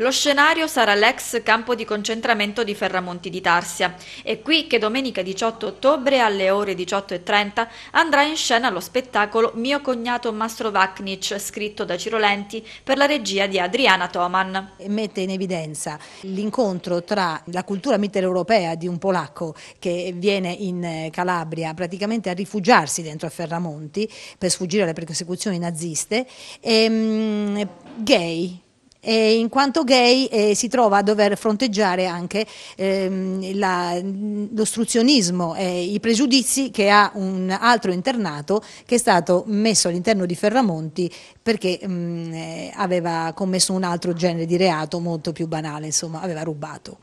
Lo scenario sarà l'ex campo di concentramento di Ferramonti di Tarsia. È qui che domenica 18 ottobre alle ore 18.30 andrà in scena lo spettacolo Mio cognato Mastro Vaknic, scritto da Ciro Lenti per la regia di Adriana Toman. Mette in evidenza l'incontro tra la cultura mitteleuropea di un polacco che viene in eh, Calabria praticamente a rifugiarsi dentro a Ferramonti per sfuggire alle persecuzioni naziste e mm, gay e in quanto gay eh, si trova a dover fronteggiare anche ehm, l'ostruzionismo e i pregiudizi che ha un altro internato che è stato messo all'interno di Ferramonti perché mh, mm, eh, aveva commesso un altro genere di reato molto più banale, insomma, aveva rubato.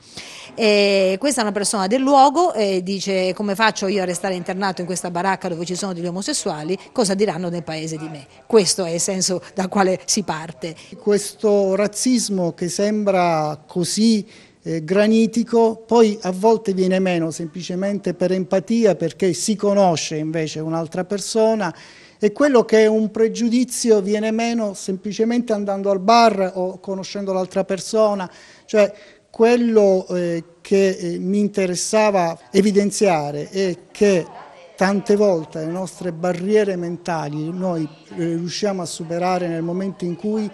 E questa è una persona del luogo e dice come faccio io a restare internato in questa baracca dove ci sono degli omosessuali, cosa diranno nel paese di me? Questo è il senso dal quale si parte. Questo razzismo che sembra così eh, granitico, poi a volte viene meno semplicemente per empatia perché si conosce invece un'altra persona e quello che è un pregiudizio viene meno semplicemente andando al bar o conoscendo l'altra persona, cioè quello eh, che eh, mi interessava evidenziare è che tante volte le nostre barriere mentali noi eh, riusciamo a superare nel momento in cui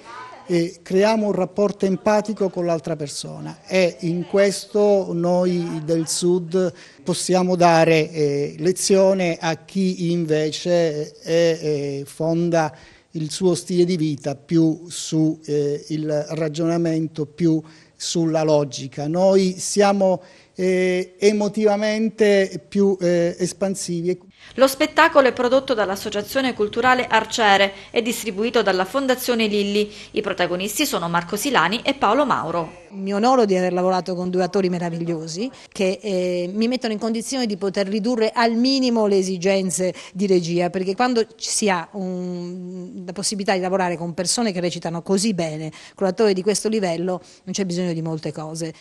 e creiamo un rapporto empatico con l'altra persona e in questo noi del Sud possiamo dare eh, lezione a chi invece eh, eh fonda il suo stile di vita più sul eh, ragionamento, più sulla logica. Noi siamo eh, emotivamente più eh, espansivi. Lo spettacolo è prodotto dall'Associazione Culturale Arciere e distribuito dalla Fondazione Lilli. I protagonisti sono Marco Silani e Paolo Mauro. Mi onoro di aver lavorato con due attori meravigliosi che eh, mi mettono in condizione di poter ridurre al minimo le esigenze di regia, perché quando si ha un, la possibilità di lavorare con persone che recitano così bene, con attori di questo livello, non c'è bisogno di molte cose.